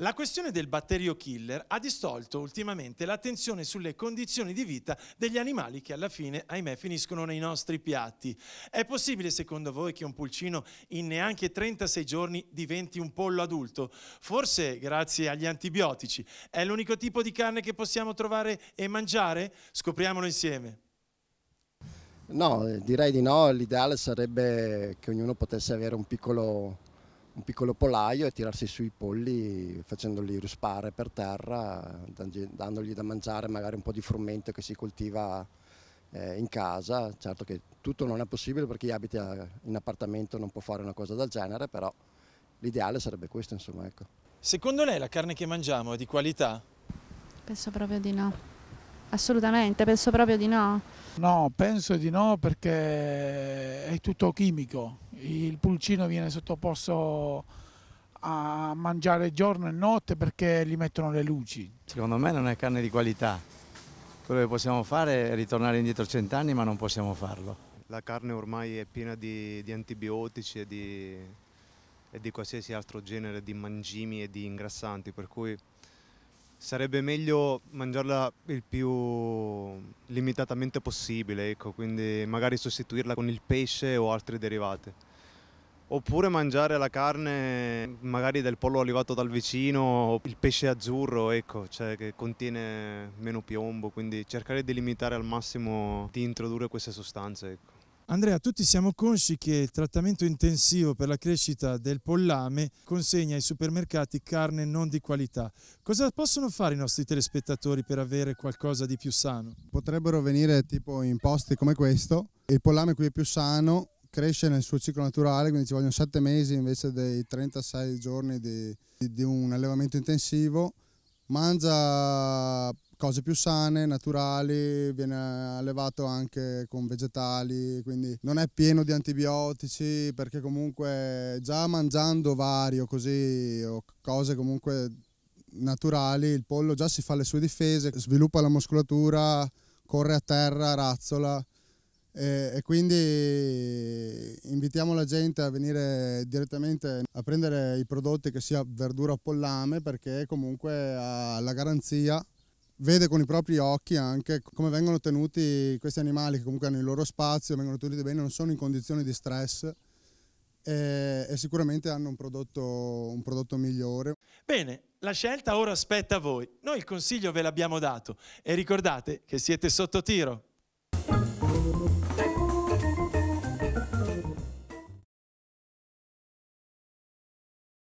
La questione del batterio killer ha distolto ultimamente l'attenzione sulle condizioni di vita degli animali che alla fine, ahimè, finiscono nei nostri piatti. È possibile secondo voi che un pulcino in neanche 36 giorni diventi un pollo adulto? Forse grazie agli antibiotici. È l'unico tipo di carne che possiamo trovare e mangiare? Scopriamolo insieme. No, eh, direi di no, l'ideale sarebbe che ognuno potesse avere un piccolo un piccolo pollaio e tirarsi sui polli facendoli ruspare per terra, dandogli da mangiare magari un po' di frumento che si coltiva eh, in casa. Certo che tutto non è possibile perché chi abita in appartamento non può fare una cosa del genere, però l'ideale sarebbe questo, insomma, ecco. Secondo lei la carne che mangiamo è di qualità? Penso proprio di no. Assolutamente, penso proprio di no. No, penso di no perché è tutto chimico il pulcino viene sottoposto a mangiare giorno e notte perché gli mettono le luci. Secondo me non è carne di qualità. Quello che possiamo fare è ritornare indietro cent'anni, ma non possiamo farlo. La carne ormai è piena di, di antibiotici e di, e di qualsiasi altro genere di mangimi e di ingrassanti, per cui sarebbe meglio mangiarla il più limitatamente possibile, ecco, quindi magari sostituirla con il pesce o altri derivati. Oppure mangiare la carne magari del pollo olivato dal vicino, il pesce azzurro, ecco, cioè che contiene meno piombo, quindi cercare di limitare al massimo di introdurre queste sostanze. Ecco. Andrea, tutti siamo consci che il trattamento intensivo per la crescita del pollame consegna ai supermercati carne non di qualità. Cosa possono fare i nostri telespettatori per avere qualcosa di più sano? Potrebbero venire tipo in posti come questo. Il pollame qui è più sano, cresce nel suo ciclo naturale, quindi ci vogliono 7 mesi invece dei 36 giorni di, di, di un allevamento intensivo, mangia cose più sane, naturali, viene allevato anche con vegetali, quindi non è pieno di antibiotici perché comunque già mangiando vario così o cose comunque naturali, il pollo già si fa le sue difese, sviluppa la muscolatura, corre a terra, razzola e, e quindi invitiamo la gente a venire direttamente a prendere i prodotti che sia verdura o pollame perché comunque ha la garanzia vede con i propri occhi anche come vengono tenuti questi animali che comunque hanno il loro spazio, vengono tenuti bene, non sono in condizioni di stress e, e sicuramente hanno un prodotto, un prodotto migliore. Bene, la scelta ora aspetta a voi. Noi il consiglio ve l'abbiamo dato e ricordate che siete sotto tiro.